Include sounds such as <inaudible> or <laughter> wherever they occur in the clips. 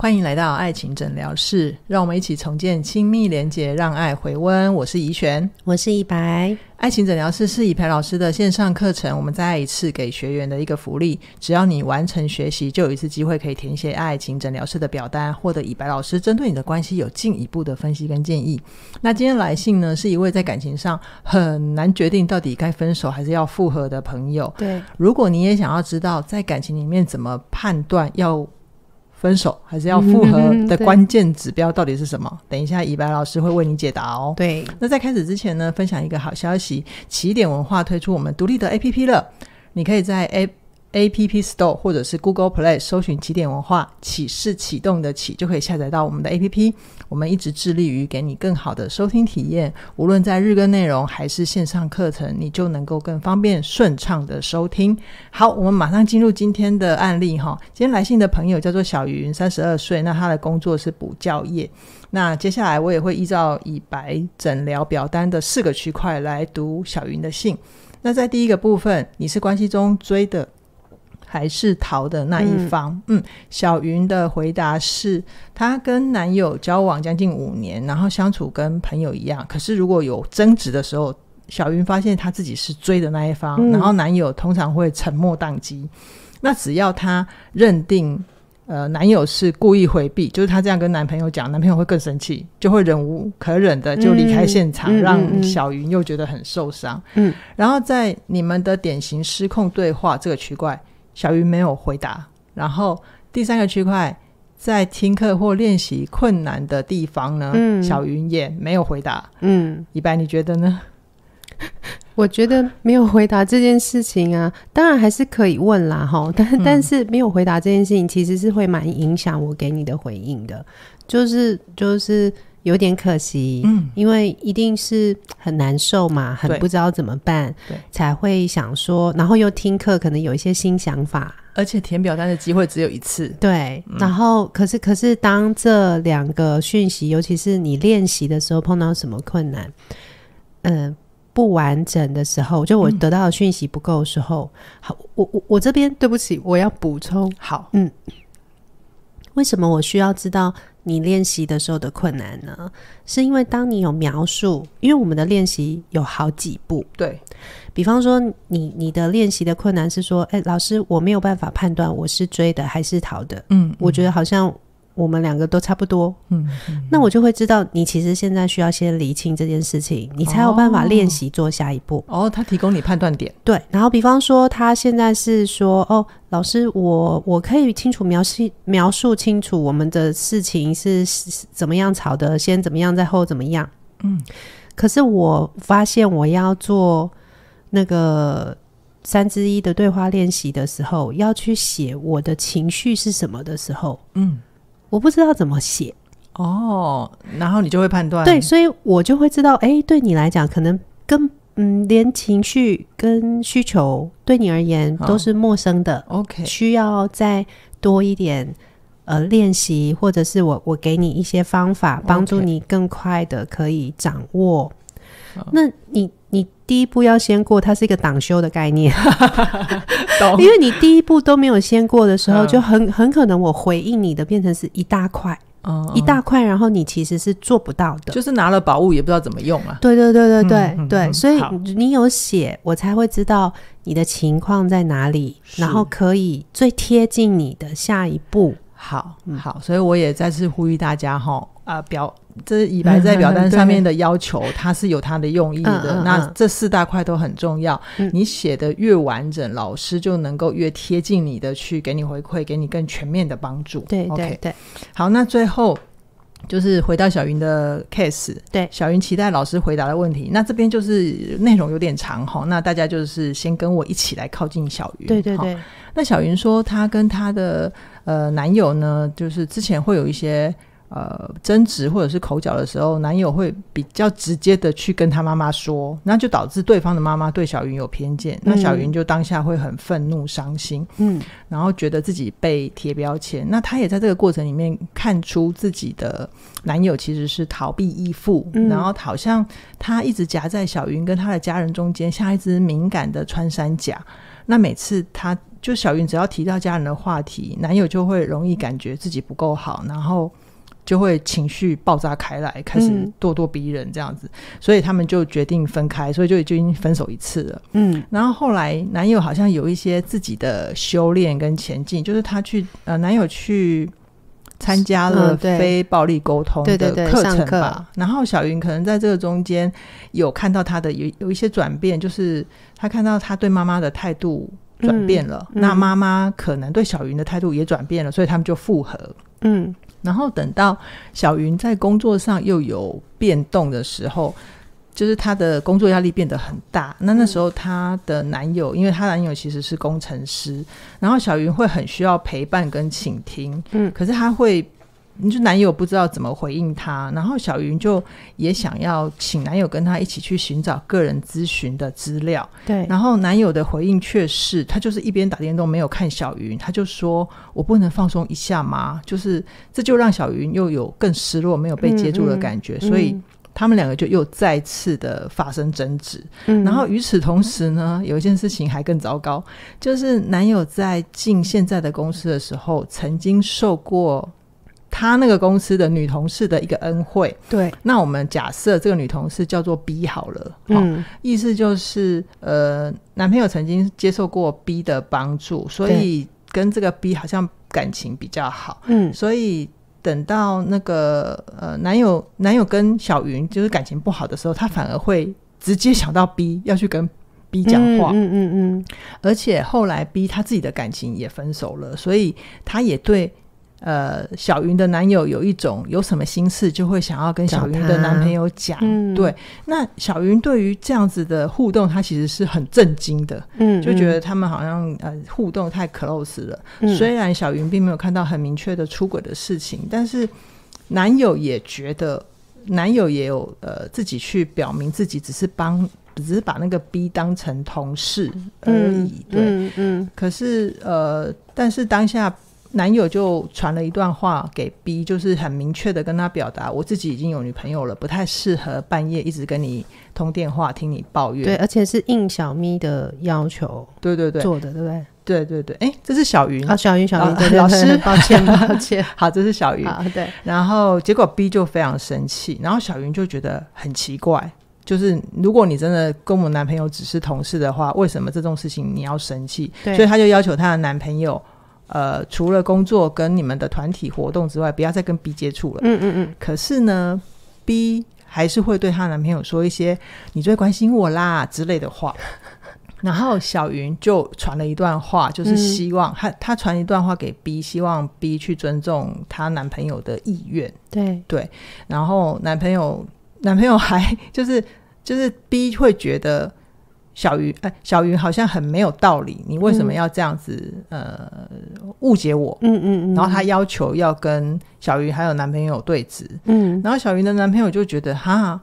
欢迎来到爱情诊疗室，让我们一起重建亲密连接，让爱回温。我是怡璇，我是一白。爱情诊疗室是以白老师的线上课程，我们再一次给学员的一个福利，只要你完成学习，就有一次机会可以填写爱情诊疗室的表单，获得以白老师针对你的关系有进一步的分析跟建议。那今天来信呢，是一位在感情上很难决定到底该分手还是要复合的朋友。对，如果你也想要知道在感情里面怎么判断要。分手还是要复合的关键指标到底是什么？等一下，以白老师会为你解答哦。对，那在开始之前呢，分享一个好消息，起点文化推出我们独立的 APP 了，你可以在 A。p p App Store 或者是 Google Play 搜寻“起点文化启示启动”的启，就可以下载到我们的 App。我们一直致力于给你更好的收听体验，无论在日更内容还是线上课程，你就能够更方便、顺畅的收听。好，我们马上进入今天的案例哈。今天来信的朋友叫做小云，三十二岁，那他的工作是补教业。那接下来我也会依照以白诊疗表单的四个区块来读小云的信。那在第一个部分，你是关系中追的。还是逃的那一方。嗯，小云的回答是，她跟男友交往将近五年，然后相处跟朋友一样。可是如果有争执的时候，小云发现她自己是追的那一方，然后男友通常会沉默当机。那只要她认定，呃，男友是故意回避，就是她这样跟男朋友讲，男朋友会更生气，就会忍无可忍的就离开现场，让小云又觉得很受伤。嗯，然后在你们的典型失控对话这个区块。小云没有回答，然后第三个区块在听课或练习困难的地方呢，小云也没有回答。嗯，一白你觉得呢？<laughs> 我觉得没有回答这件事情啊，当然还是可以问啦，哈，但但是没有回答这件事情，其实是会蛮影响我给你的回应的，就是就是。有点可惜，嗯，因为一定是很难受嘛，很不知道怎么办，对，才会想说，然后又听课，可能有一些新想法，而且填表单的机会只有一次，对。然后，可是，可是当这两个讯息，尤其是你练习的时候碰到什么困难，嗯，不完整的时候，就我得到的讯息不够的时候，好，我我我这边对不起，我要补充，好，嗯，为什么我需要知道？你练习的时候的困难呢，是因为当你有描述，因为我们的练习有好几步，对，比方说你你的练习的困难是说，哎，老师，我没有办法判断我是追的还是逃的，嗯，我觉得好像。我们两个都差不多，嗯，那我就会知道你其实现在需要先厘清这件事情，你才有办法练习做下一步。哦，他提供你判断点，对。然后，比方说，他现在是说，哦，老师，我我可以清楚描述描述清楚我们的事情是怎么样吵的，先怎么样，再后怎么样。嗯。可是我发现，我要做那个三之一的对话练习的时候，要去写我的情绪是什么的时候，嗯。我不知道怎么写哦，然后你就会判断对，所以我就会知道，哎，对你来讲，可能跟嗯，连情绪跟需求对你而言都是陌生的，OK，需要再多一点呃练习，或者是我我给你一些方法，帮助你更快的可以掌握。那你。你第一步要先过，它是一个党修的概念，<laughs> 因为你第一步都没有先过的时候，就很很可能我回应你的变成是一大块，一大块，然后你其实是做不到的，就是拿了宝物也不知道怎么用啊。对对对对对对，所以你有写，我才会知道你的情况在哪里，然后可以最贴近你的下一步。好，好，所以我也再次呼吁大家哈，啊，表。这是以白在表单 <laughs> 上面的要求，他是有他的用意的。那这四大块都很重要，你写的越完整，老师就能够越贴近你的去给你回馈，给你更全面的帮助。对对对，好，那最后就是回到小云的 case。对，小云期待老师回答的问题。那这边就是内容有点长哈，那大家就是先跟我一起来靠近小云。对对对，那小云说她跟她的呃男友呢，就是之前会有一些。呃，争执或者是口角的时候，男友会比较直接的去跟他妈妈说，那就导致对方的妈妈对小云有偏见，那小云就当下会很愤怒、伤心，嗯，然后觉得自己被贴标签。那她也在这个过程里面看出自己的男友其实是逃避义父，然后好像他一直夹在小云跟他的家人中间，像一只敏感的穿山甲。那每次他就小云只要提到家人的话题，男友就会容易感觉自己不够好，然后。就会情绪爆炸开来，开始咄咄逼人这样子，所以他们就决定分开，所以就已经分手一次了。嗯，然后后来男友好像有一些自己的修炼跟前进，就是他去呃男友去参加了非暴力沟通的课程吧。然后小云可能在这个中间有看到他的有有一些转变，就是他看到他对妈妈的态度转变了，那妈妈可能对小云的态度也转变了，所以他们就复合。嗯。然后等到小云在工作上又有变动的时候，就是她的工作压力变得很大。那那时候她的男友，因为她男友其实是工程师，然后小云会很需要陪伴跟倾听。嗯，可是她会。你就男友不知道怎么回应他，然后小云就也想要请男友跟她一起去寻找个人咨询的资料。对，然后男友的回应却是他就是一边打电话没有看小云，他就说我不能放松一下吗？就是这就让小云又有更失落、没有被接住的感觉，所以他们两个就又再次的发生争执。然后与此同时呢，有一件事情还更糟糕，就是男友在进现在的公司的时候曾经受过。他那个公司的女同事的一个恩惠，对。那我们假设这个女同事叫做 B 好了，嗯，意思就是呃，男朋友曾经接受过 B 的帮助，所以跟这个 B 好像感情比较好。嗯。所以等到那个呃，男友男友跟小云就是感情不好的时候，他反而会直接想到 B 要去跟 B 讲话。嗯嗯嗯。而且后来 B 他自己的感情也分手了，所以他也对。呃，小云的男友有一种有什么心事，就会想要跟小云的男朋友讲。对，那小云对于这样子的互动，她其实是很震惊的。嗯，就觉得他们好像呃互动太 close 了。虽然小云并没有看到很明确的出轨的事情，但是男友也觉得，男友也有呃自己去表明自己只是帮，只是把那个 B 当成同事而已。对，嗯，可是呃，但是当下。男友就传了一段话给 B，就是很明确的跟他表达，我自己已经有女朋友了，不太适合半夜一直跟你通电话听你抱怨。对，而且是应小咪的要求，对对对做的，对不对？对对对，哎，这是小云啊，小云小咪老师，<laughs> 抱歉，<laughs> 抱歉。好，这是小云，对。然后结果 B 就非常生气，然后小云就觉得很奇怪，就是如果你真的跟我男朋友只是同事的话，为什么这种事情你要生气？所以他就要求他的男朋友。呃，除了工作跟你们的团体活动之外，不要再跟 B 接触了。嗯嗯嗯。可是呢，B 还是会对她男朋友说一些“你最关心我啦”之类的话。<laughs> 然后小云就传了一段话，就是希望她她传一段话给 B，希望 B 去尊重她男朋友的意愿。对对。然后男朋友男朋友还就是就是 B 会觉得。小云，哎，小云好像很没有道理，你为什么要这样子？呃，误解我。嗯嗯嗯。然后他要求要跟小云还有男朋友对质。嗯。然后小云的男朋友就觉得，哈，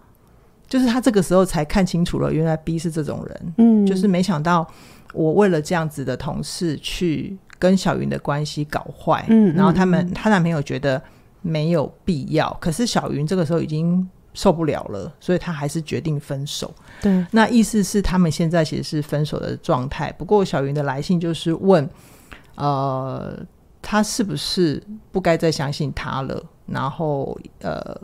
就是他这个时候才看清楚了，原来 B 是这种人。嗯。就是没想到，我为了这样子的同事去跟小云的关系搞坏。嗯。然后他们她男朋友觉得没有必要，可是小云这个时候已经。受不了了，所以他还是决定分手。对，那意思是他们现在其实是分手的状态。不过小云的来信就是问，呃，他是不是不该再相信他了？然后呃，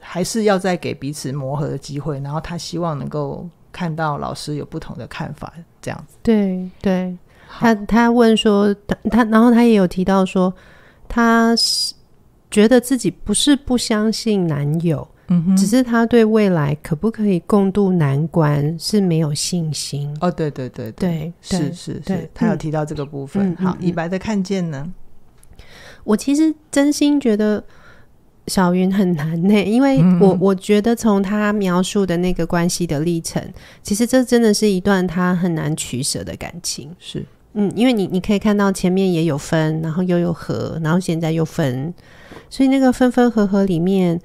还是要再给彼此磨合的机会。然后他希望能够看到老师有不同的看法，这样子。对对，他他问说他他，然后他也有提到说，他是觉得自己不是不相信男友。只是他对未来可不可以共度难关是没有信心。哦，对对对对，是是是，他有提到这个部分。好，李白的看见呢？我其实真心觉得小云很难呢，<laughs> 因为我我觉得从他描述的那个关系的历程，其实这真的是一段他很难取舍的感情。是，嗯，因为你你可以看到前面也有分，然后又有合，然后现在又分，所以那个分分合合里面。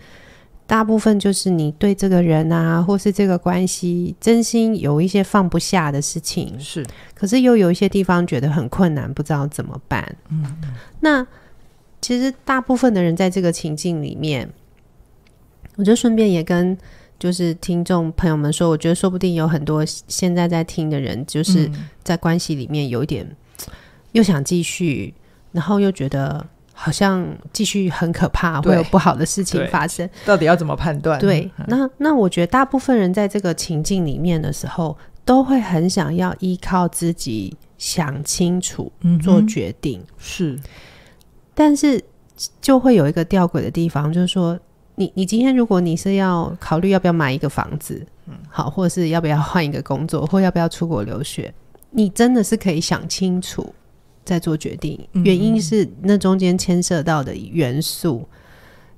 大部分就是你对这个人啊，或是这个关系，真心有一些放不下的事情是，可是又有一些地方觉得很困难，不知道怎么办。嗯嗯，那其实大部分的人在这个情境里面，我就顺便也跟就是听众朋友们说，我觉得说不定有很多现在在听的人，就是在关系里面有一点又想继续，然后又觉得。好像继续很可怕，会有不好的事情发生。到底要怎么判断？对，那那我觉得大部分人在这个情境里面的时候，都会很想要依靠自己想清楚做决定。是，但是就会有一个吊诡的地方，就是说，你你今天如果你是要考虑要不要买一个房子，嗯，好，或者是要不要换一个工作，或要不要出国留学，你真的是可以想清楚。在做决定，原因是那中间牵涉到的元素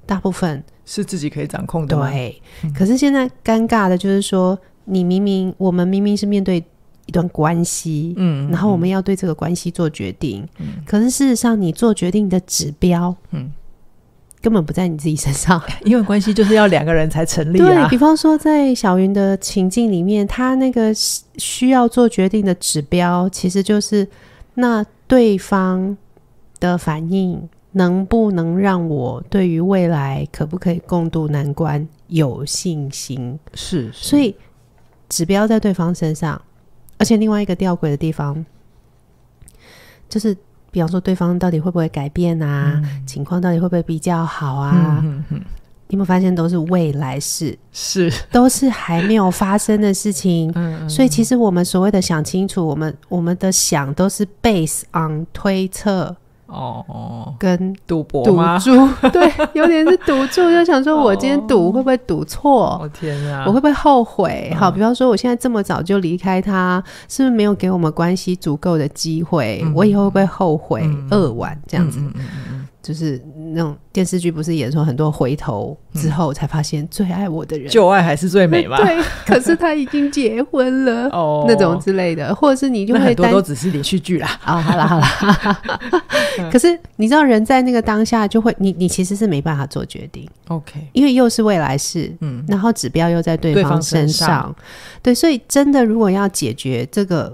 大部分是自己可以掌控的。对，可是现在尴尬的就是说，你明明我们明明是面对一段关系，嗯，然后我们要对这个关系做决定，可是事实上你做决定的指标，嗯，根本不在你自己身上，<laughs> 因为关系就是要两个人才成立。对，比方说在小云的情境里面，他那个需要做决定的指标，其实就是。那对方的反应能不能让我对于未来可不可以共度难关有信心？是，所以指标在对方身上，而且另外一个吊诡的地方就是，比方说对方到底会不会改变啊？情况到底会不会比较好啊？你有没有发现都是未来事，是都是还没有发生的事情。嗯嗯。所以其实我们所谓的想清楚，我们我们的想都是 b a s e on 推测哦哦，跟赌博赌注对，有点是赌注，就想说我今天赌会不会赌错？我天啊，我会不会后悔？好，比方说我现在这么早就离开他，是不是没有给我们关系足够的机会？我以后会不会后悔、扼腕这样子？就是那种电视剧，不是演说很多回头之后才发现最爱我的人，旧爱还是最美嘛？<laughs> 对，可是他已经结婚了，哦，那种之类的，或者是你就会多多只是连续剧啦啊！好了好了，<laughs> 可是你知道人在那个当下就会，你你其实是没办法做决定，OK？因为又是未来事，嗯，然后指标又在对方身上，对，所以真的如果要解决这个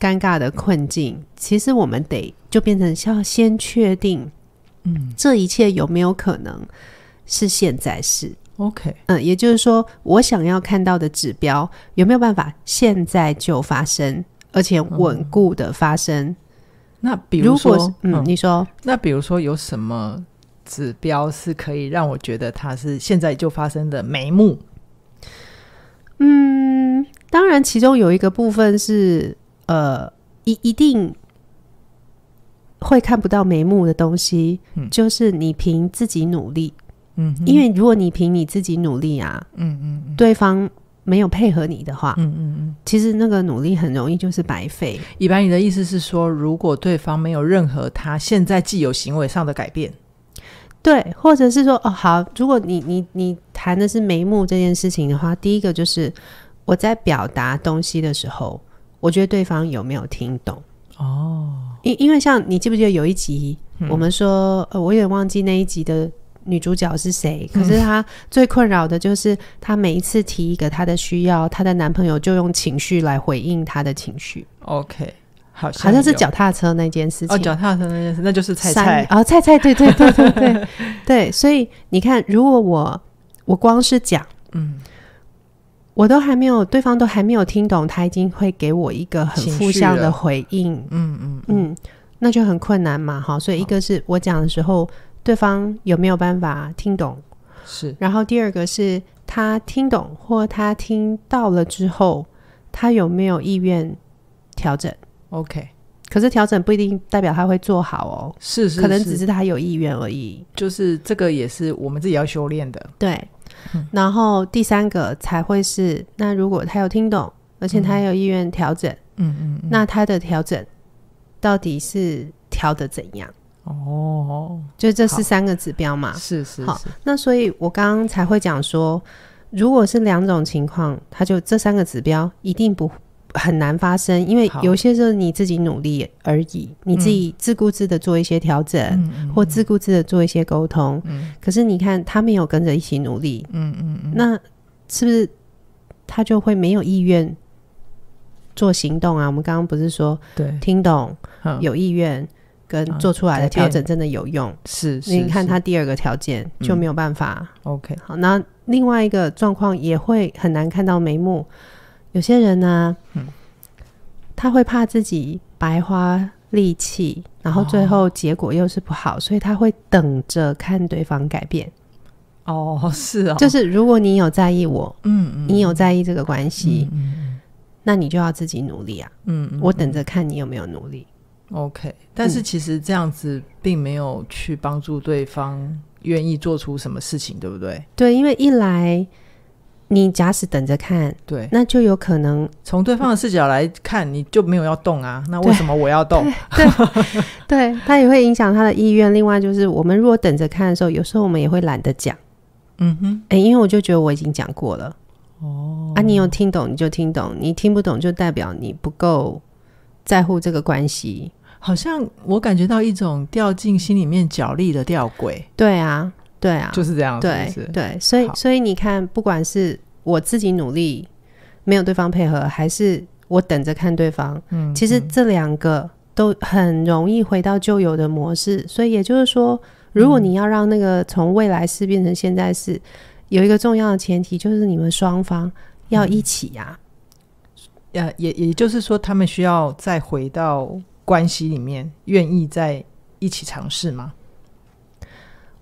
尴尬的困境，其实我们得就变成要先确定。嗯，这一切有没有可能是现在是 o k 嗯，也就是说，我想要看到的指标有没有办法现在就发生，而且稳固的发生？那比如说，嗯，你说，那比如说有什么指标是可以让我觉得它是现在就发生的眉目？嗯，当然，其中有一个部分是，呃，一一定。会看不到眉目的东西，就是你凭自己努力，嗯，因为如果你凭你自己努力啊，嗯嗯，对方没有配合你的话，嗯嗯嗯，其实那个努力很容易就是白费。一般你的意思是说，如果对方没有任何他现在既有行为上的改变，对，或者是说哦好，如果你你你谈的是眉目这件事情的话，第一个就是我在表达东西的时候，我觉得对方有没有听懂。哦，因因为像你记不记得有一集，我们说，呃，我也忘记那一集的女主角是谁，可是她最困扰的就是她每一次提一个她的需要，她的男朋友就用情绪来回应她的情绪。OK，好，像好像是脚踏车那件事情。哦，脚踏车那件事，那就是菜菜啊，菜菜，对对对对对对，所以你看，如果我我光是讲，嗯。我都还没有，对方都还没有听懂，他已经会给我一个很负向的回应。嗯嗯嗯，那就很困难嘛，哈。所以，一个是我讲的时候，对方有没有办法听懂？是。然后第二个是他听懂或他听到了之后，他有没有意愿调整？OK。可是调整不一定代表他会做好哦，是是，可能只是他有意愿而已。就是这个也是我们自己要修炼的。对。然后第三个才会是，那如果他有听懂，而且他有意愿调整，嗯嗯，那他的调整到底是调的怎样？哦，就这是三个指标嘛？是是。好，那所以我刚刚才会讲说，如果是两种情况，他就这三个指标一定不。很难发生，因为有些时候你自己努力而已，你自己自顾自的做一些调整，或自顾自的做一些沟通。嗯，可是你看他没有跟着一起努力，嗯嗯，那是不是他就会没有意愿做行动啊？我们刚刚不是说，对，听懂有意愿跟做出来的调整真的有用。是，你看他第二个条件就没有办法。OK，好，那另外一个状况也会很难看到眉目。有些人呢，他会怕自己白花力气，然后最后结果又是不好，所以他会等着看对方改变。哦，是啊，就是如果你有在意我，嗯，你有在意这个关系，那你就要自己努力啊。嗯，我等着看你有没有努力。OK，但是其实这样子并没有去帮助对方愿意做出什么事情，对不对？对，因为一来。你假使等着看，对，那就有可能从对方的视角来看，你就没有要动啊。那为什么我要动？对，对，他 <laughs> 也会影响他的意愿。另外就是，我们如果等着看的时候，有时候我们也会懒得讲。嗯哼，哎，因为我就觉得我已经讲过了。哦，啊，你有听懂你就听懂，你听不懂就代表你不够在乎这个关系。好像我感觉到一种掉进心里面角力的吊轨。对啊。对啊，就是这样对对，所以所以你看，不管是我自己努力，没有对方配合，还是我等着看对方，嗯，其实这两个都很容易回到旧有的模式。所以也就是说，如果你要让那个从未来式变成现在式，有一个重要的前提就是你们双方要一起呀。呃，也也就是说，他们需要再回到关系里面，愿意在一起尝试吗？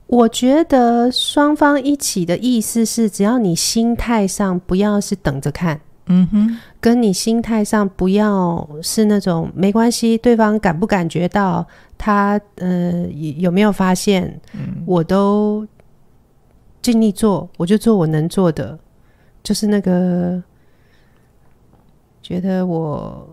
我觉得双方一起的意思是，只要你心态上不要是等着看，嗯哼，跟你心态上不要是那种没关系，对方感不感觉到他呃有没有发现，我都尽力做，我就做我能做的，就是那个觉得我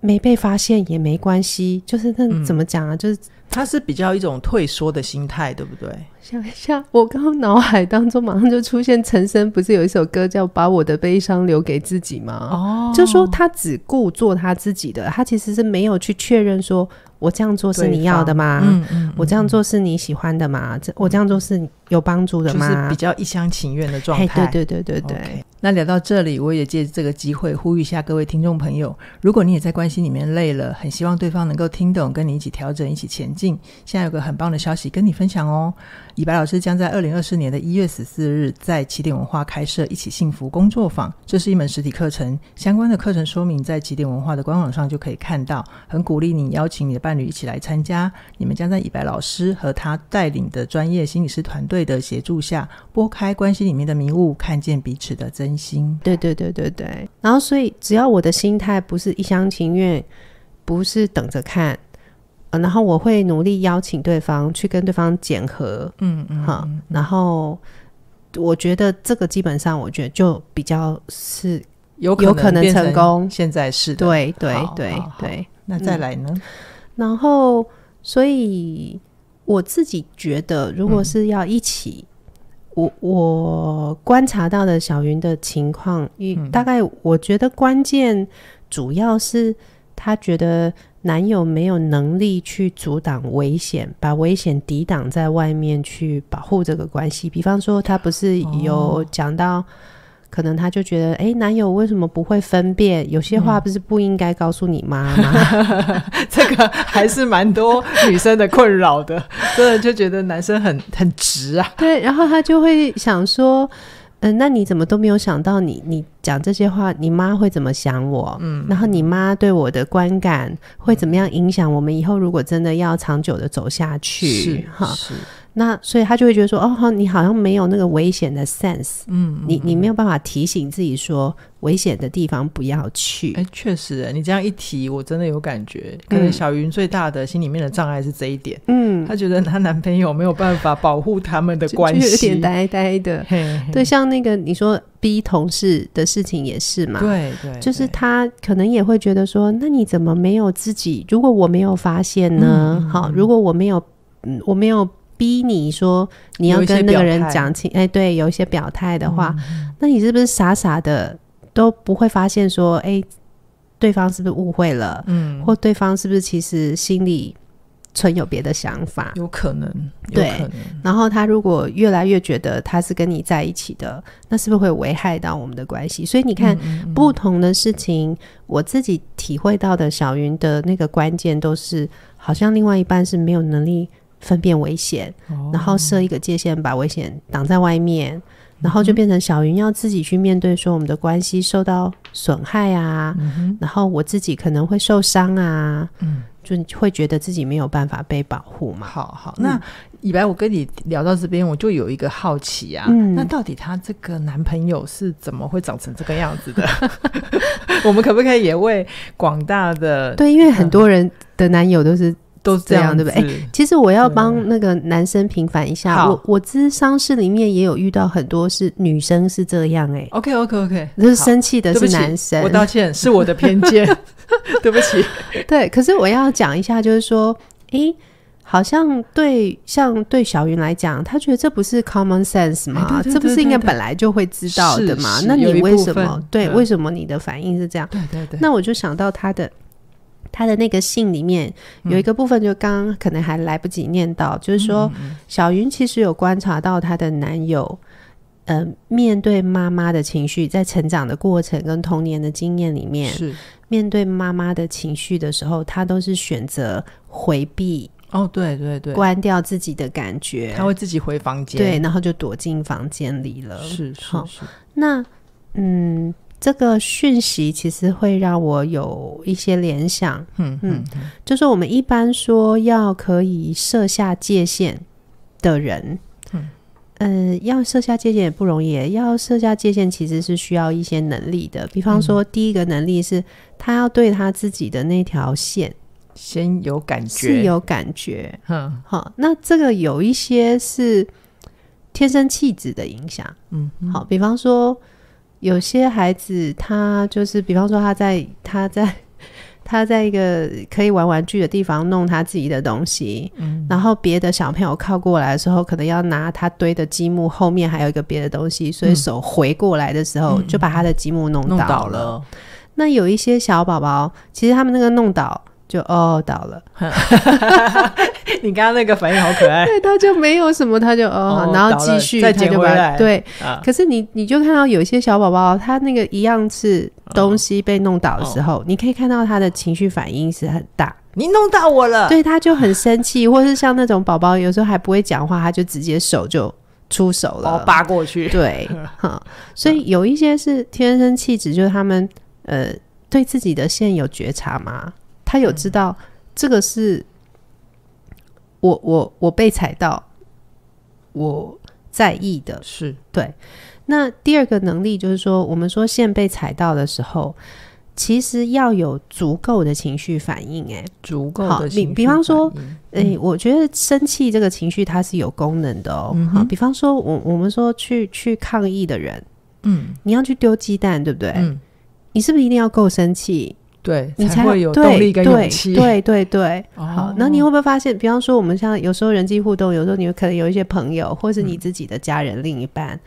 没被发现也没关系，就是那怎么讲啊，就是。他是比较一种退缩的心态，对不对？想一下，我刚刚脑海当中马上就出现陈升，不是有一首歌叫《把我的悲伤留给自己》吗？哦，就说他只顾做他自己的，他其实是没有去确认说，我这样做是你要的吗？嗯嗯，我这样做是你喜欢的吗？这我这样做是你。有帮助的吗？就是比较一厢情愿的状态。对对对对对。那聊到这里，我也借这个机会呼吁一下各位听众朋友：如果你也在关系里面累了，很希望对方能够听懂，跟你一起调整，一起前进。现在有个很棒的消息跟你分享哦！以白老师将在二零二四年的一月十四日在起点文化开设“一起幸福工作坊”，这是一门实体课程。相关的课程说明在起点文化的官网上就可以看到。很鼓励你邀请你的伴侣一起来参加，你们将在以白老师和他带领的专业心理师团队。的协助下，拨开关系里面的迷雾，看见彼此的真心。对对对对对。然后，所以只要我的心态不是一厢情愿，不是等着看，然后我会努力邀请对方去跟对方检核。嗯嗯。好，然后我觉得这个基本上，我觉得就比较是有可能成功。现在是的，对对对对。那再来呢？然后，所以。我自己觉得，如果是要一起，我我观察到的小云的情况，大概我觉得关键主要是她觉得男友没有能力去阻挡危险，把危险抵挡在外面去保护这个关系。比方说，她不是有讲到。可能他就觉得，哎，男友为什么不会分辨？有些话不是不应该告诉你妈吗？<laughs> 这个还是蛮多女生的困扰的，<laughs> 真的就觉得男生很很直啊。对，然后他就会想说，嗯，那你怎么都没有想到，你你讲这些话，你妈会怎么想我？嗯，然后你妈对我的观感会怎么样影响我们以后如果真的要长久的走下去？是哈。那所以他就会觉得说，哦，你好像没有那个危险的 sense，嗯，你你没有办法提醒自己说危险的地方不要去。哎，确实，哎，你这样一提，我真的有感觉。可能小云最大的心里面的障碍是这一点，嗯，她觉得她男朋友没有办法保护他们的关系，有点呆呆的。对，像那个你说逼同事的事情也是嘛，对对，就是她可能也会觉得说，那你怎么没有自己？如果我没有发现呢？好，如果我没有，嗯，我没有。逼你说你要跟那个人讲清，哎，对，有一些表态的话，那你是不是傻傻的都不会发现说，哎，对方是不是误会了，嗯，或对方是不是其实心里存有别的想法？有可能，对。然后他如果越来越觉得他是跟你在一起的，那是不是会危害到我们的关系？所以你看，不同的事情，我自己体会到的小云的那个关键，都是好像另外一半是没有能力。分辨危险，然后设一个界限，把危险挡在外面，然后就变成小云要自己去面对，说我们的关系受到损害啊，然后我自己可能会受伤啊，嗯，就会觉得自己没有办法被保护嘛。好好，那以白，我跟你聊到这边，我就有一个好奇啊，那到底她这个男朋友是怎么会长成这个样子的？<laughs> 我们可不可以也为广大的对，因为很多人的男友都是。都是这样，对不对？哎，其实我要帮那个男生平反一下。我我知商室里面也有遇到很多是女生是这样，哎，OK OK OK，是生气的是男生，我道歉是我的偏见，<laughs> 对不起。对，可是我要讲一下，就是说，哎，好像对，像对小云来讲，他觉得这不是 common sense 吗？这不是应该本来就会知道的吗？那你为什么对？为什么你的反应是这样？对对对。那我就想到他的。他的那个信里面有一个部分，就刚可能还来不及念到，就是说小云其实有观察到她的男友，呃，面对妈妈的情绪，在成长的过程跟童年的经验里面，面对妈妈的情绪的时候，他都是选择回避。哦，对对对，关掉自己的感觉，他会自己回房间，对，然后就躲进房间里了。是，是，是。那，嗯。这个讯息其实会让我有一些联想，嗯嗯，就是我们一般说要可以设下界限的人，嗯嗯，要设下界限也不容易，要设下界限其实是需要一些能力的，比方说第一个能力是他要对他自己的那条线先有感觉，是有感觉，嗯，好，那这个有一些是天生气质的影响，嗯，好，比方说。有些孩子，他就是，比方说他在他在 <laughs> 他在一个可以玩玩具的地方弄他自己的东西，然后别的小朋友靠过来的时候，可能要拿他堆的积木，后面还有一个别的东西，所以手回过来的时候就把他的积木弄倒了。那有一些小宝宝，其实他们那个弄倒。就哦倒了 <laughs> <laughs> <laughs> 你刚刚那个反应好可爱。对，他就没有什么，他就哦，然后继续再捡回来。对，可是你你就看到有些小宝宝，他那个一样是东西被弄倒的时候，你可以看到他的情绪反应是很大。你弄到我了，对，他就很生气，或是像那种宝宝有时候还不会讲话，他就直接手就出手了，扒过去。对，所以有一些是天生气质，就是他们呃对自己的现有觉察吗？他有知道这个是，我我我被踩到，我在意的是对。那第二个能力就是说，我们说线被踩到的时候，其实要有足够的情绪反应。哎，足够的情，比方说，哎，我觉得生气这个情绪它是有功能的哦。好，比方说我我们说去去抗议的人，嗯，你要去丢鸡蛋，对不对？嗯，你是不是一定要够生气？对你才会有动力跟勇气，对对对。<laughs> 好，那你会不会发现，比方说我们像有时候人际互动，有时候你可能有一些朋友，或是你自己的家人、另一半，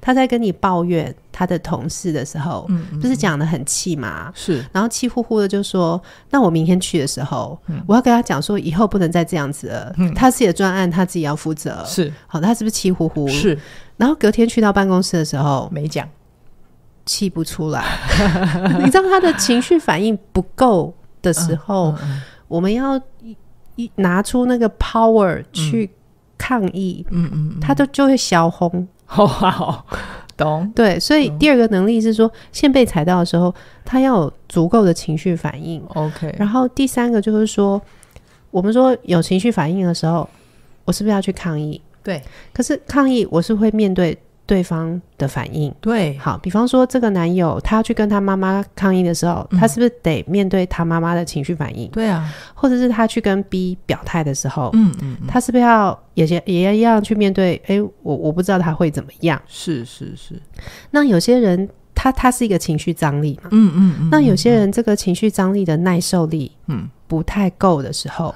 他在跟你抱怨他的同事的时候，嗯，就是讲的很气嘛，是，然后气呼呼的就说，那我明天去的时候，我要跟他讲说，以后不能再这样子了。嗯，他自己的专案他自己要负责，是，好，他是不是气呼呼？是，然后隔天去到办公室的时候，没讲。气不出来，<laughs> 你知道他的情绪反应不够的时候，我们要一拿出那个 power 去抗议。嗯嗯，他都就会小红。<laughs> 好，懂。对，所以第二个能力是说，线被踩到的时候，他要有足够的情绪反应。OK。然后第三个就是说，我们说有情绪反应的时候，我是不是要去抗议？对。可是抗议，我是会面对。对方的反应，对，好，比方说这个男友他去跟他妈妈抗议的时候，他是不是得面对他妈妈的情绪反应？对啊，或者是他去跟 B 表态的时候，嗯嗯，他是不是要有些也要一样去面对？哎，我我不知道他会怎么样。是是是，那有些人他他是一个情绪张力嘛，嗯嗯，那有些人这个情绪张力的耐受力，嗯，不太够的时候，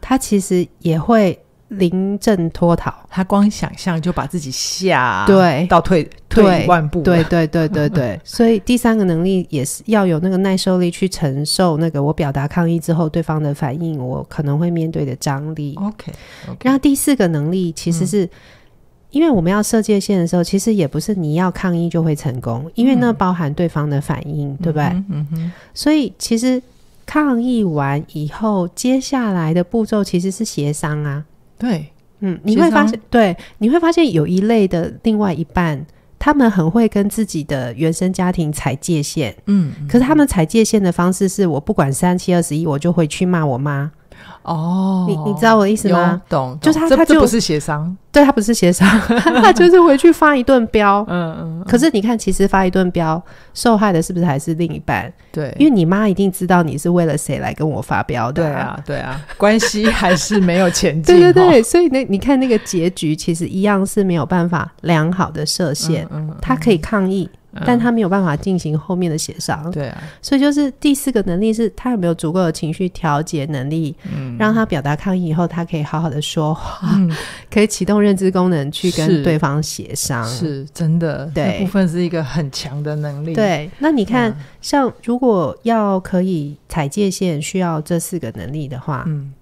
他其实也会。临阵脱逃，他光想象就把自己吓，对，倒退退一万步，对对对对对，<laughs> 所以第三个能力也是要有那个耐受力去承受那个我表达抗议之后对方的反应，我可能会面对的张力。OK，然后第四个能力其实是因为我们要设界限的时候，其实也不是你要抗议就会成功，因为那包含对方的反应，对不对？嗯哼，所以其实抗议完以后，接下来的步骤其实是协商啊。对，嗯，你会发现，对，你会发现有一类的另外一半，他们很会跟自己的原生家庭踩界限，嗯，可是他们踩界限的方式是我不管三七二十一，我就会去骂我妈。哦，你你知道我的意思吗？懂，就是他，他就不是协商，对他不是协商，<laughs> <laughs> 他就是回去发一顿飙。嗯嗯。可是你看，其实发一顿飙，受害的是不是还是另一半？对，因为你妈一定知道你是为了谁来跟我发飙的。对啊，对啊，关系还是没有前进。<laughs> 对对对，所以那你看那个结局，其实一样是没有办法良好的设限，他可以抗议。但他没有办法进行后面的协商，对啊，所以就是第四个能力是，他有没有足够的情绪调节能力，嗯，让他表达抗议以后，他可以好好的说话，<laughs> 可以启动认知功能去跟对方协商，是真的，对部分是一个很强的能力，对。那你看，像如果要可以踩界限，需要这四个能力的话，嗯。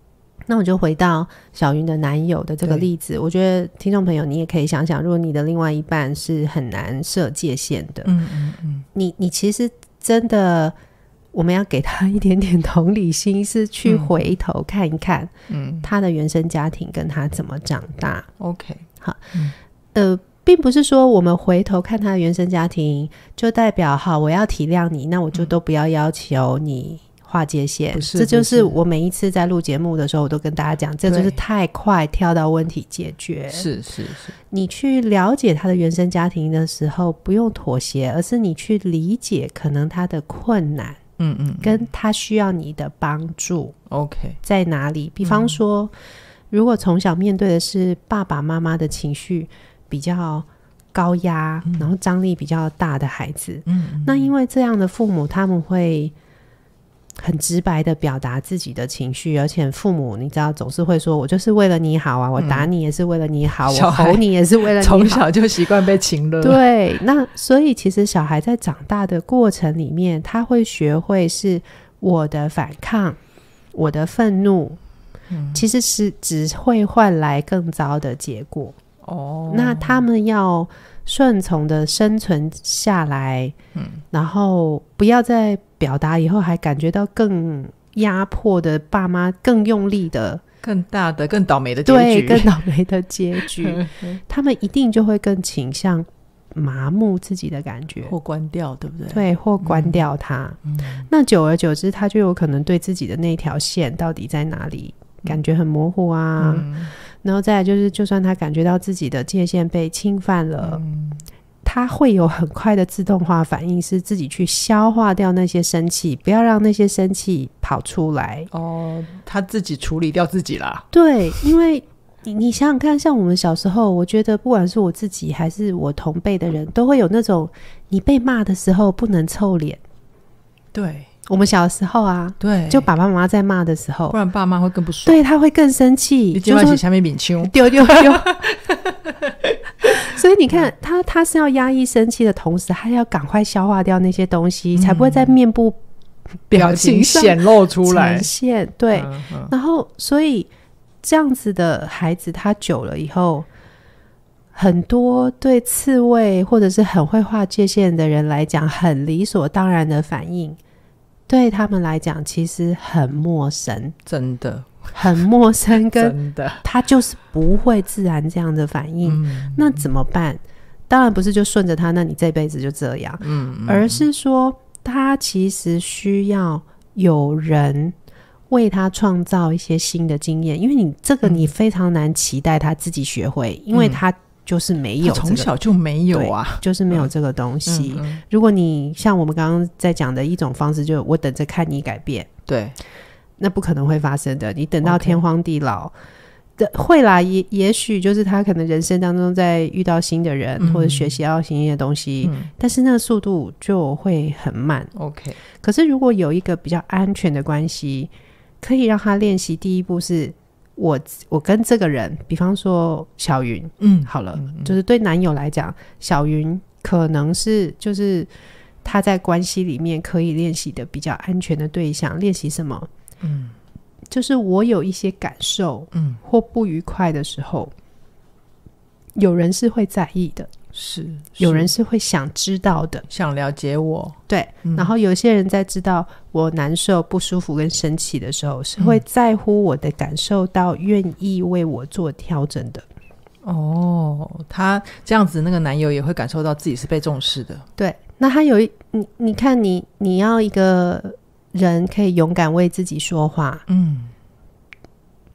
那我就回到小云的男友的这个例子，我觉得听众朋友你也可以想想，如果你的另外一半是很难设界限的，嗯嗯嗯，你你其实真的，我们要给他一点点同理心，是去回头看一看，嗯，他的原生家庭跟他怎么长大，OK，好，呃，并不是说我们回头看他的原生家庭就代表好，我要体谅你，那我就都不要要求你。画界线，这就是我每一次在录节目的时候，我都跟大家讲，这就是太快跳到问题解决。是是是，你去了解他的原生家庭的时候，不用妥协，而是你去理解可能他的困难，嗯嗯，跟他需要你的帮助。OK，在哪里？比方说，如果从小面对的是爸爸妈妈的情绪比较高压，然后张力比较大的孩子，嗯，那因为这样的父母他们会。很直白的表达自己的情绪，而且父母你知道总是会说：“我就是为了你好啊，我打你也是为了你好，我吼你也是为了。”你从小就习惯被情热。对，那所以其实小孩在长大的过程里面，他会学会是我的反抗，我的愤怒，其实是只会换来更糟的结果。哦，那他们要。顺从的生存下来，嗯，然后不要再表达以后还感觉到更压迫的爸妈更用力的、更大的、更倒霉的对，更倒霉的结局，<laughs> 他们一定就会更倾向麻木自己的感觉，或关掉，对不对？对，或关掉它。嗯，那久而久之，他就有可能对自己的那条线到底在哪里，感觉很模糊啊。然后再就是，就算他感觉到自己的界限被侵犯了，他会有很快的自动化反应，是自己去消化掉那些生气，不要让那些生气跑出来。哦，他自己处理掉自己啦。对，因为你你想想看，像我们小时候，我觉得不管是我自己还是我同辈的人，都会有那种你被骂的时候不能臭脸。对。我们小时候啊，对，就爸爸妈妈在骂的时候，不然爸妈会更不爽，对他会更生气。你今写下面免修，丢丢丢。<laughs> 所以你看，他他是要压抑生气的同时，他要赶快消化掉那些东西，才不会在面部表情显露出来。现对，然后所以这样子的孩子，他久了以后，很多对刺猬或者是很会画界限的人来讲，很理所当然的反应。对他们来讲，其实很陌生，真的，很陌生。<laughs> 真的，他就是不会自然这样的反应。那怎么办？当然不是就顺着他，那你这辈子就这样。嗯，而是说他其实需要有人为他创造一些新的经验，因为你这个你非常难期待他自己学会，因为他。就是没有，从小就没有啊，就是没有这个东西。如果你像我们刚刚在讲的一种方式，就我等着看你改变，对，那不可能会发生的。你等到天荒地老的会啦，也也许就是他可能人生当中在遇到新的人或者学习到新的东西，但是那速度就会很慢。OK，可是如果有一个比较安全的关系，可以让他练习第一步是。我我跟这个人，比方说小云，嗯，好了，就是对男友来讲，小云可能是就是他在关系里面可以练习的比较安全的对象，练习什么？嗯，就是我有一些感受，嗯，或不愉快的时候，有人是会在意的。是，有人是会想知道的，想了解我。对，然后有些人在知道我难受、不舒服跟生气的时候，是会在乎我的感受，到愿意为我做调整的。哦，他这样子，那个男友也会感受到自己是被重视的。对，那他有一你，你看你，你要一个人可以勇敢为自己说话，嗯。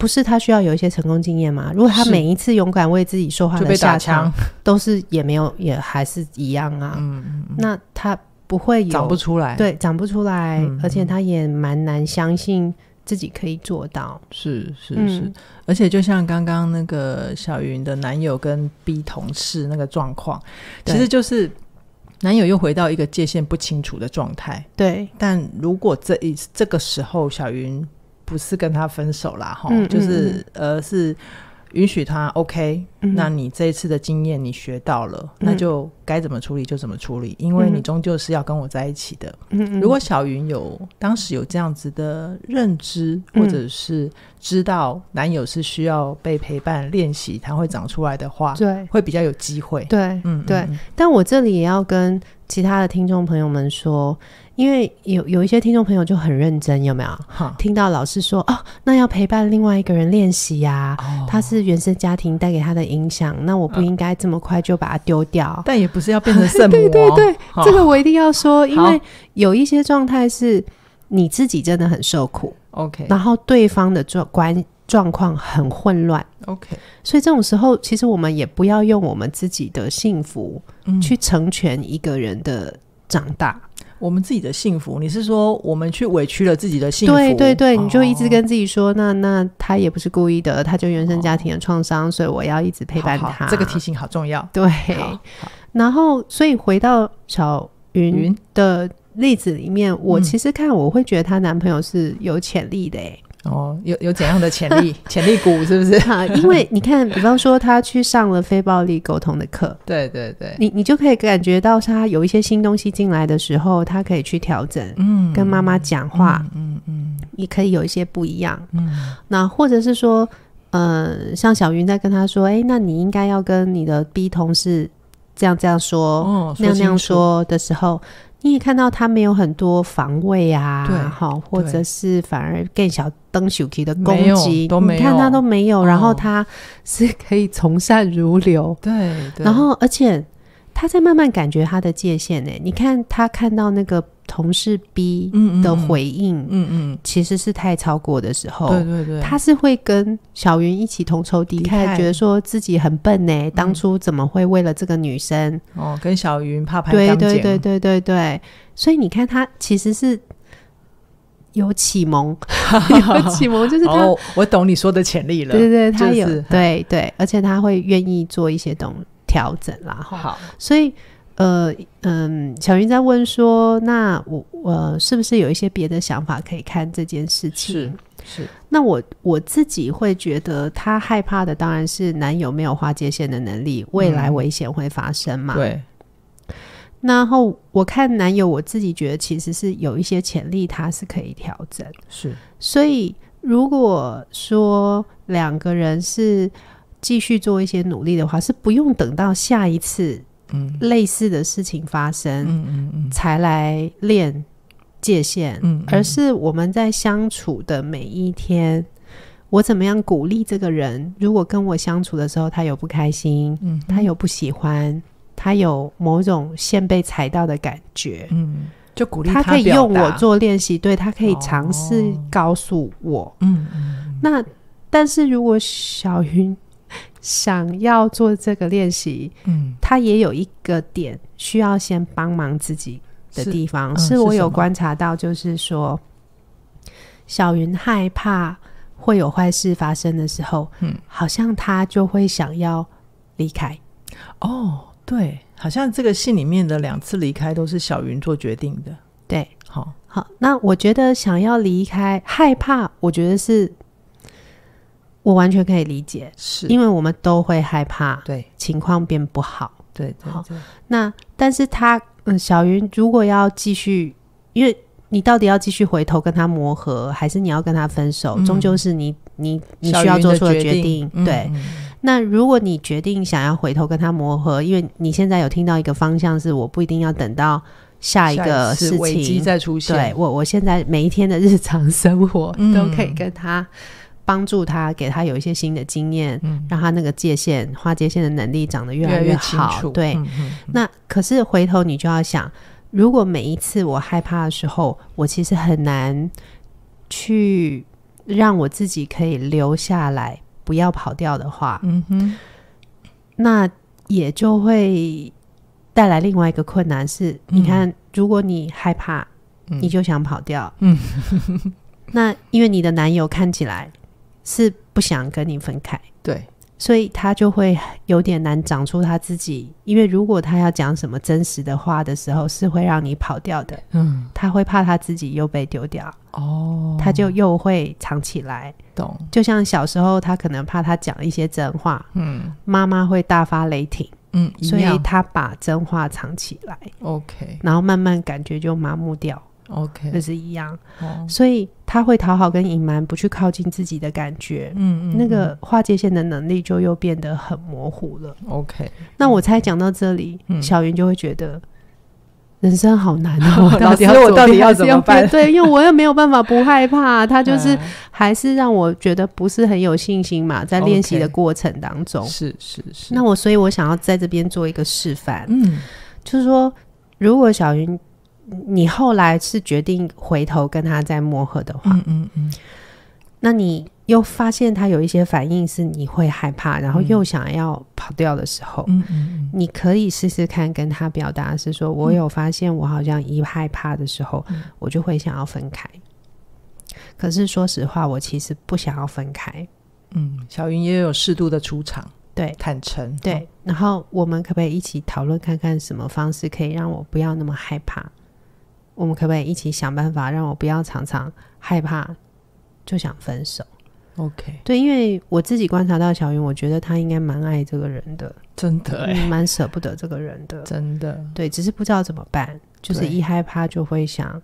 不是他需要有一些成功经验吗？如果他每一次勇敢为自己说话的下场都是也没有也还是一样啊，嗯，那他不会有长不出来，对，长不出来，而且他也蛮难相信自己可以做到。是是是，而且就像刚刚那个小云的男友跟 B 同事那个状况，其实就是男友又回到一个界限不清楚的状态。对，但如果这一这个时候，小云。不是跟他分手啦，哈，就是呃，是允许他 OK。那你这一次的经验你学到了，那就该怎么处理就怎么处理，因为你终究是要跟我在一起的。如果小云有当时有这样子的认知，或者是知道男友是需要被陪伴练习，他会长出来的话，对，会比较有机会。对，嗯，对。但我这里也要跟其他的听众朋友们说。因为有有一些听众朋友就很认真，有没有听到老师说哦，那要陪伴另外一个人练习呀。他是原生家庭带给他的影响，那我不应该这么快就把它丢掉。<laughs> 但也不是要变成圣母。<laughs> 对对对，这个我一定要说，因为有一些状态是你自己真的很受苦。OK，然后对方的状关状况很混乱。OK，所以这种时候，其实我们也不要用我们自己的幸福去成全一个人的长大。我们自己的幸福，你是说我们去委屈了自己的幸福？对对对，你就一直跟自己说，那那他也不是故意的，他就原生家庭的创伤，所以我要一直陪伴他。这个提醒好重要。对，然后所以回到小云的例子里面，我其实看我会觉得她男朋友是有潜力的诶。哦，有有怎样的潜力 <laughs> 潜力股是不是啊？因为你看，比方说他去上了非暴力沟通的课，<laughs> 对对对，你你就可以感觉到他有一些新东西进来的时候，他可以去调整，嗯，跟妈妈讲话，嗯嗯，也可以有一些不一样。那或者是说，呃，像小云在跟他说，哎，那你应该要跟你的 B 同事这样这样说，那样那样说的时候。你也看到他没有很多防卫啊，对，哈，或者是反而更小、更小气的攻击，你看他都没有，然后他是可以从善如流，对，然后而且。他在慢慢感觉他的界限呢。你看他看到那个同事 B 的回应，嗯嗯，其实是太超过的时候，对对对，他是会跟小云一起同仇敌忾，觉得说自己很笨呢。当初怎么会为了这个女生？哦，跟小云怕盘姐，对对对对对对。所以你看他其实是有启蒙，<laughs> 有启蒙就是他，我懂你说的潜力了。对对，他有，对对，而且他会愿意做一些东。调整啦，好，所以，呃，嗯，小云在问说，那我，呃，是不是有一些别的想法可以看这件事情？是是。那我我自己会觉得，她害怕的当然是男友没有划界限的能力，未来危险会发生嘛。对。然后我看男友，我自己觉得其实是有一些潜力，他是可以调整。是。所以如果说两个人是。继续做一些努力的话，是不用等到下一次类似的事情发生才来练界限，而是我们在相处的每一天，我怎么样鼓励这个人？如果跟我相处的时候，他有不开心，他有不喜欢，他有某种线被踩到的感觉，嗯，就鼓励他可以用我做练习，对他可以尝试告诉我，嗯嗯。那但是如果小云。想要做这个练习，嗯，他也有一个点需要先帮忙自己的地方，是我有观察到，就是说小云害怕会有坏事发生的时候，嗯，好像他就会想要离开。哦，对，好像这个戏里面的两次离开都是小云做决定的。对，好，好，那我觉得想要离开害怕，我觉得是。我完全可以理解，是因为我们都会害怕，对情况变不好，对。好，那但是他，嗯，小云，如果要继续，因为你到底要继续回头跟他磨合，还是你要跟他分手？终究是你，你，你需要做出的决定。对。那如果你决定想要回头跟他磨合，因为你现在有听到一个方向是，我不一定要等到下一个事情再出现。对我，我现在每一天的日常生活都可以跟他。帮助他，给他有一些新的经验，让他那个界限划界限的能力长得越来越好。对，那可是回头你就要想，如果每一次我害怕的时候，我其实很难去让我自己可以留下来，不要跑掉的话，嗯那也就会带来另外一个困难。是你看，如果你害怕，你就想跑掉，嗯，<laughs> 那因为你的男友看起来。是不想跟你分开，对，所以他就会有点难长出他自己。因为如果他要讲什么真实的话的时候，是会让你跑掉的，嗯，他会怕他自己又被丢掉，哦，他就又会藏起来，懂？就像小时候，他可能怕他讲一些真话，嗯，妈妈会大发雷霆，嗯，所以他把真话藏起来，OK，然后慢慢感觉就麻木掉。OK，那是一样，所以他会讨好跟隐瞒，不去靠近自己的感觉，嗯嗯，那个划界线的能力就又变得很模糊了。OK，那我猜讲到这里，小云就会觉得人生好难哦，到 <laughs> 底我到底要怎么办？对，因为我又没有办法不害怕，<laughs> 他就是还是让我觉得不是很有信心嘛，在练习的过程当中，是是是。那我所以，我想要在这边做一个示范，嗯，就是说，如果小云。你后来是决定回头跟他再磨合的话，嗯嗯嗯，那你又发现他有一些反应是你会害怕，然后又想要跑掉的时候，嗯嗯，你可以试试看跟他表达是说，我有发现我好像一害怕的时候，我就会想要分开。可是说实话，我其实不想要分开。嗯，小云也有适度的出场，对，坦诚，对。然后我们可不可以一起讨论看看什么方式可以让我不要那么害怕？我们可不可以一起想办法，让我不要常常害怕，就想分手？OK，对，因为我自己观察到小云，我觉得他应该蛮爱这个人的，真的，蛮舍不得这个人的，真的。对，只是不知道怎么办，就是一害怕就会想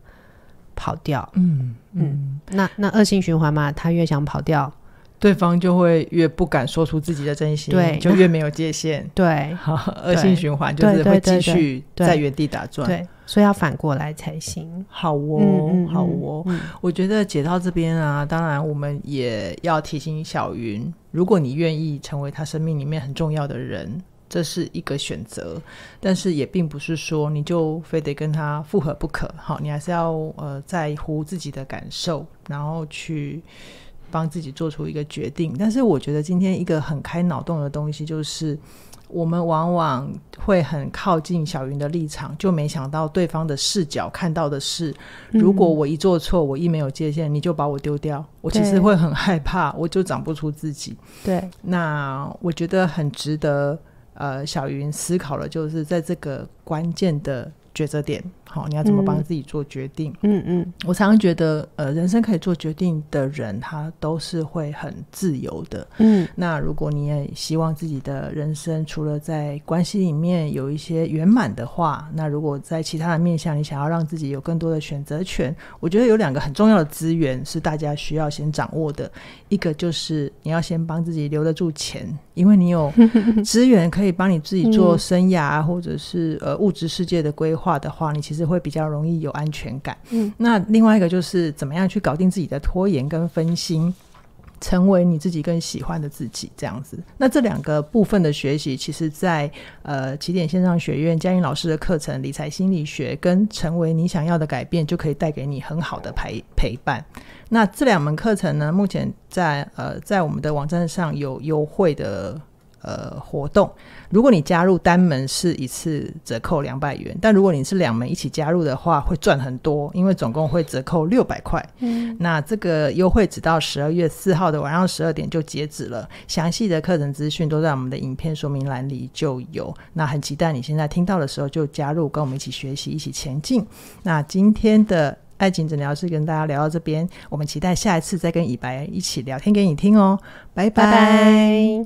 跑掉。嗯嗯，那那恶性循环嘛，他越想跑掉。对方就会越不敢说出自己的真心，就越没有界限，<laughs> 对，<laughs> 恶性循环就是会继续在原地打转，对，所以要反过来才行。好哦，好哦，我觉得解到这边啊，当然我们也要提醒小云，如果你愿意成为他生命里面很重要的人，这是一个选择，但是也并不是说你就非得跟他复合不可，好，你还是要呃在乎自己的感受，然后去。帮自己做出一个决定，但是我觉得今天一个很开脑洞的东西就是，我们往往会很靠近小云的立场，就没想到对方的视角看到的是，如果我一做错，我一没有界限，你就把我丢掉，我其实会很害怕，我就长不出自己。对，那我觉得很值得，呃，小云思考的，就是在这个关键的。抉择点，好，你要怎么帮自己做决定？嗯嗯，我常常觉得，呃，人生可以做决定的人，他都是会很自由的。嗯，那如果你也希望自己的人生，除了在关系里面有一些圆满的话，那如果在其他的面向，你想要让自己有更多的选择权，我觉得有两个很重要的资源是大家需要先掌握的，一个就是你要先帮自己留得住钱。因为你有 <laughs> 资源可以帮你自己做生涯，或者是呃物质世界的规划的话，你其实会比较容易有安全感。那另外一个就是怎么样去搞定自己的拖延跟分心。成为你自己更喜欢的自己，这样子。那这两个部分的学习，其实，在呃起点线上学院佳音老师的课程《理财心理学》跟《成为你想要的改变》，就可以带给你很好的陪陪伴。那这两门课程呢，目前在呃在我们的网站上有优惠的。呃，活动，如果你加入单门是一次折扣两百元，但如果你是两门一起加入的话，会赚很多，因为总共会折扣六百块。嗯，那这个优惠只到十二月四号的晚上十二点就截止了。详细的课程资讯都在我们的影片说明栏里就有。那很期待你现在听到的时候就加入，跟我们一起学习，一起前进。那今天的爱情诊疗室跟大家聊到这边，我们期待下一次再跟以白一起聊天给你听哦。拜拜。